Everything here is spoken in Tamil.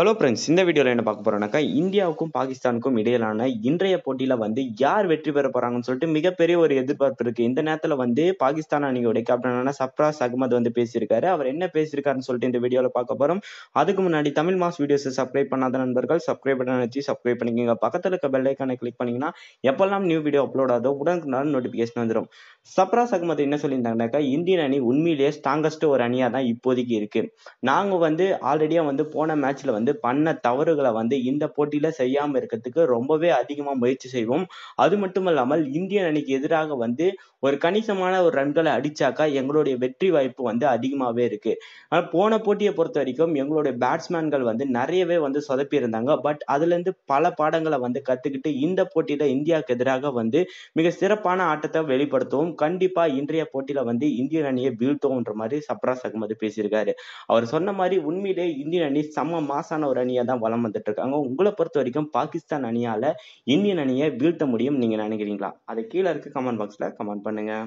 ஹலோ ஃப்ரெண்ட்ஸ் இந்த வீடியோவில் என்ன பார்க்க போகிறோம்னாக்கா இந்தியாவுக்கும் பாகிஸ்தானுக்கும் இடையிலான இன்றைய போட்டியில் வந்து யார் வெற்றி பெற போகிறாங்கன்னு சொல்லிட்டு மிகப்பெரிய ஒரு எதிர்பார்ப்பு இருக்குது இந்த நேரத்தில் வந்து பாகிஸ்தான் அணியோடைய கேப்டனான சப்ராஸ் அகமது வந்து பேசியிருக்காரு அவர் என்ன பேசியிருக்காருன்னு சொல்லிட்டு இந்த வீடியோவில் பார்க்க போகிறோம் அதுக்கு முன்னாடி தமிழ் மாஸ் வீடியோஸை சப்ஸ்கிரைப் பண்ணாத நண்பர்கள் சப்ஸ்கிரைப் பண்ண வச்சு சப்ஸ்கிரைப் பண்ணிக்கோங்க பக்கத்தில் இருக்க பெல் ஐக்கானை கிளிக் பண்ணிங்கன்னா எப்பெல்லாம் நியூ வீடியோ அப்லோட் ஆகுதோ உடனே நோட்டிஃபிகேஷன் வந்துடும் சப்ராஸ் அகமது என்ன சொல்லியிருந்தாங்கனாக்கா இந்தியன் அணி உண்மையிலேயே ஸ்ட்ராங்கஸ்ட் ஒரு அணியாக தான் இப்போதைக்கு இருக்குது நாங்கள் வந்து ஆல்ரெடியாக வந்து போன மேட்ச்சில் வந்து வந்து பண்ண தவறுகளை வந்து இந்த போட்டியில செய்யாம இருக்கிறதுக்கு ரொம்பவே அதிகமா முயற்சி செய்வோம் அது மட்டும் இல்லாமல் இந்தியன் அணிக்கு எதிராக வந்து ஒரு கணிசமான ஒரு ரன்களை அடிச்சாக்கா எங்களுடைய வெற்றி வாய்ப்பு வந்து அதிகமாவே இருக்கு ஆனால் போன போட்டியை பொறுத்த வரைக்கும் எங்களுடைய பேட்ஸ்மேன்கள் வந்து நிறையவே வந்து சொதப்பி இருந்தாங்க பட் அதுல இருந்து பல பாடங்களை வந்து கத்துக்கிட்டு இந்த போட்டியில இந்தியாவுக்கு எதிராக வந்து மிக சிறப்பான ஆட்டத்தை வெளிப்படுத்தவும் கண்டிப்பா இன்றைய போட்டியில வந்து இந்திய அணியை வீழ்த்தோம்ன்ற மாதிரி சப்ராஸ் அகமது பேசியிருக்காரு அவர் சொன்ன மாதிரி உண்மையிலே இந்திய அணி சம மாச மாசான ஒரு அணியாக தான் வளம் வந்துட்டு இருக்காங்க உங்களை பொறுத்த வரைக்கும் பாகிஸ்தான் அணியால இந்தியன் அணியை வீழ்த்த முடியும் நீங்க நினைக்கிறீங்களா அதை கீழே இருக்க கமெண்ட் பாக்ஸ்ல கமெண்ட் பண்ணுங்க